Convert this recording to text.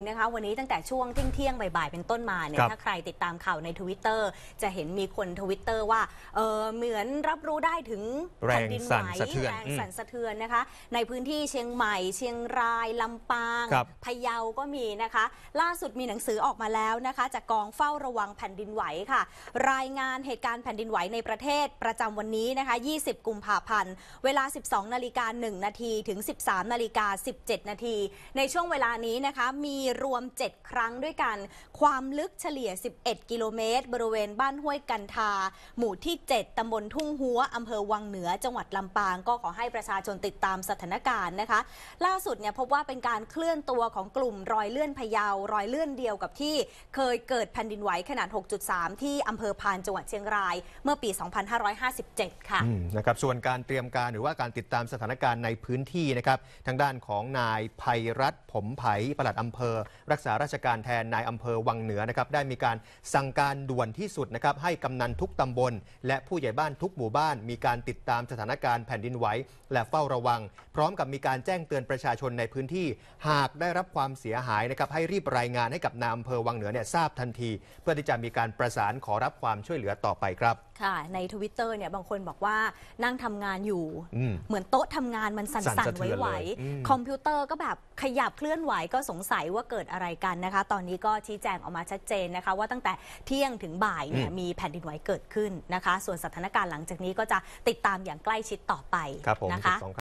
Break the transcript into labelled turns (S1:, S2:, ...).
S1: นะคะวันนี้ตั้งแต่ช่วงเที่ยงบ่ายเป็นต้นมาเนี่ยถ้าใครติดตามข่าวในทวิตเตอร์จะเห็นมีคนทวิตเตอร์ว่าเออเหมือนรับรู้ได้ถึง
S2: แผ่นดินไหวแรงสั่นสะ
S1: เทือนนะคะในพื้นที่เชียงใหม่ เชียงรายลำปางพะเยาก็มีนะคะล่าสุดมีหนังสือออกมาแล้วนะคะจากกองเฝ้าระวังแผ่นดินไหวค่ะ รายงานเหตุการณ์แผ่นดินไหวในประเทศประจำวันนี้นะคะ20 กุมภาพันธ์เวลา 12นาฬิกา1นาทีถึง 13นาฬิกา17นาทีในช่วงเวลานี้นะคะมีรวม 7 ครั้งด้วยกัน ความลึกเฉลี่ย 11 กิโลเมตร บริเวณบ้านห้วยกันทา หมู่ที่ 7 ตำบลทุ่งหัวอำเภอวังเหนือจังหวัดลำปางก็ขอให้ประชาชนติดตามสถานการณ์นะคะ ล่าสุดเนี่ยพบว่าเป็นการเคลื่อนตัวของกลุ่มรอยเลื่อนพยาว รอยเลื่อนเดียวกับที่เคยเกิดแผ่นดินไหวขนาด 6.3 ที่อำเภอพานจังหวัดเชียงรายเมื่อปี 2557 ค่ะ
S2: นะครับส่วนการเตรียมการหรือว่าการติดตามสถานการณ์ในพื้นที่นะครับทางด้านของนายภัยรัตผมไผ่ปลัดอำเภอรักษาราชการแทนนายอำเภอวังเหนือนะครับได้มีการสั่งการด่วนที่สุดนะครับให้กำนันทุกตำบลและผู้ใหญ่บ้านทุกหมู่บ้าน มีการติดตามสถานการณ์แผ่นดินไหวและเฝ้าระวัง พร้อมกับมีการแจ้งเตือนประชาชนในพื้นที่ หากได้รับความเสียหายนะครับให้รีบรายงานให้กับนายอำเภอวังเหนือเนี่ยทราบทันที เพื่อที่จะมีการประสานขอรับความช่วยเหลือต่อไปครับ
S1: ค่ะในทวิตเตอร์เนี่ยบางคนบอกว่านั่งทำงานอยู่ เหมือนโต๊ะทำงานมันสั่นๆไหวๆคอมพิวเตอร์ก็แบบขยับเคลื่อนไหวก็สงสัยว่าเกิดอะไรกันนะคะ ตอนนี้ก็ชี้แจงออกมาชัดเจนนะคะ ว่าตั้งแต่เที่ยงถึงบ่ายเนี่ยมีแผ่นดินไหวเกิดขึ้นนะคะ ส่วนสถานการณ์หลังจากนี้ก็จะติดตามอย่างใกล้ชิดต่อไปนะคะ